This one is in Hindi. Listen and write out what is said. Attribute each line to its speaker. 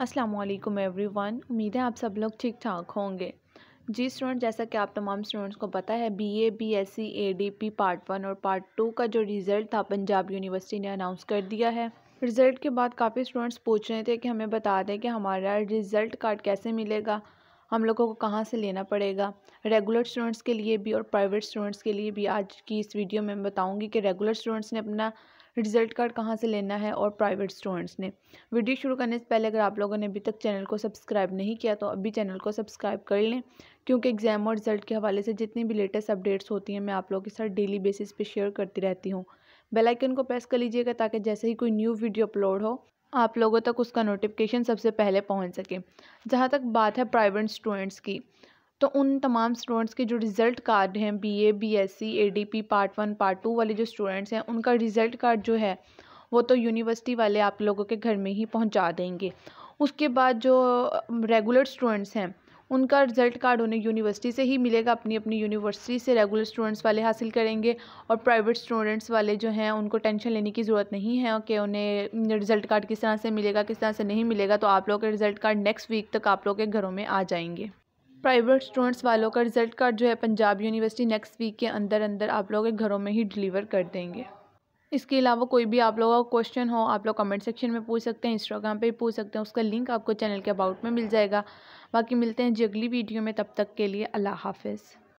Speaker 1: अस्सलाम वालेकुम एवरीवन उम्मीद है आप सब लोग ठीक ठाक होंगे जी स्टूडेंट जैसा कि आप तमाम स्टूडेंट्स को पता है B A B S C A D P part one और पार्ट टू का जो रिज़ल्ट था पंजाब यूनिवर्सिटी ने अनाउंस कर दिया है रिज़ल्ट के बाद काफ़ी स्टूडेंट्स पूछ रहे थे कि हमें बता दें कि हमारा रिज़ल्ट कार्ड कैसे मिलेगा हम लोगों को कहाँ से लेना पड़ेगा रेगुलर स्टूडेंट्स के लिए भी और प्राइवेट स्टूडेंट्स के लिए भी आज की इस वीडियो में मैं बताऊँगी कि रेगुलर स्टूडेंट्स ने अपना रिजल्ट कार्ड कहाँ से लेना है और प्राइवेट स्टूडेंट्स ने वीडियो शुरू करने से पहले अगर आप लोगों ने अभी तक चैनल को सब्सक्राइब नहीं किया तो अभी चैनल को सब्सक्राइब कर लें क्योंकि एग्ज़ाम और रिज़ल्ट के हवाले से जितनी भी लेटेस्ट अपडेट्स होती हैं मैं आप लोगों के साथ डेली बेसिस पर शेयर करती रहती हूँ बेलाइकन को प्रेस कर लीजिएगा ताकि जैसे ही कोई न्यू वीडियो अपलोड हो आप लोगों तक उसका नोटिफिकेशन सबसे पहले पहुँच सके जहाँ तक बात है प्राइवेट स्टूडेंट्स की तो उन तमाम स्टूडेंट्स के जो रिज़ल्ट कार्ड हैं BA, BSc, ADP part one part two वाले जो स्टूडेंट्स हैं उनका रिज़ल्ट कार्ड जो है वो तो यूनिवर्सिटी वाले आप लोगों के घर में ही पहुंचा देंगे उसके बाद जो रेगुलर स्टूडेंट्स हैं उनका रिज़ल्ट कार्ड उन्हें यूनिवर्सिटी से ही मिलेगा अपनी अपनी यूनिवर्सिटी से रेगुलर स्टूडेंट्स वाले हासिल करेंगे और प्राइवेट स्टूडेंट्स वाले जो हैं उनको टेंशन लेने की ज़रूरत नहीं है कि उन्हें रिज़ल्ट कार्ड किस तरह से मिलेगा किस तरह से नहीं मिलेगा तो आप लोगों के रिज़ल्ट कार्ड नेक्स्ट वीक तक आप लोगों के घरों में आ जाएंगे प्राइवेट स्टूडेंट्स वालों का रिज़ल्ट कार्ड जो है पंजाब यूनिवर्सिटी नेक्स्ट वीक के अंदर अंदर आप लोगों के घरों में ही डिलीवर कर देंगे इसके अलावा कोई भी आप लोगों का क्वेश्चन हो आप लोग कमेंट सेक्शन में पूछ सकते हैं इंस्टाग्राम पे भी पूछ सकते हैं उसका लिंक आपको चैनल के अबाउट में मिल जाएगा बाकी मिलते हैं जी अगली वीडियो में तब तक के लिए अल्लाह हाफिज़